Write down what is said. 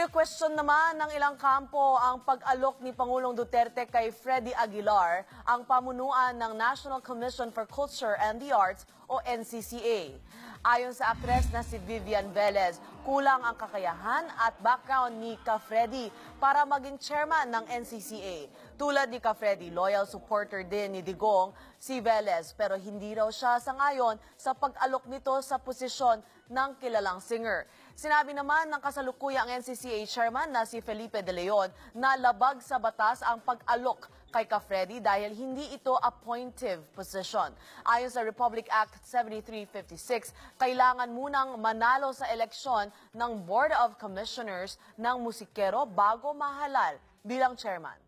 Kino-question naman ng ilang kampo ang pag-alok ni Pangulong Duterte kay Freddy Aguilar ang pamunuan ng National Commission for Culture and the Arts o NCCA. Ayon sa aktres na si Vivian Velez, kulang ang kakayahan at background ni Ka Freddy para maging chairman ng NCCA. Tulad ni Ka Freddy, loyal supporter din ni Digong si Velez pero hindi raw siya sangayon sa pag-alok nito sa posisyon ng kilalang singer. Sinabi naman ng kasalukuyang NCCA chairman na si Felipe De Leon na labag sa batas ang pag-alok kay Ka Freddy dahil hindi ito appointive position. Ayon sa Republic Act 7356, kailangan munang manalo sa eleksyon ng Board of Commissioners ng musikero bago mahalal bilang chairman.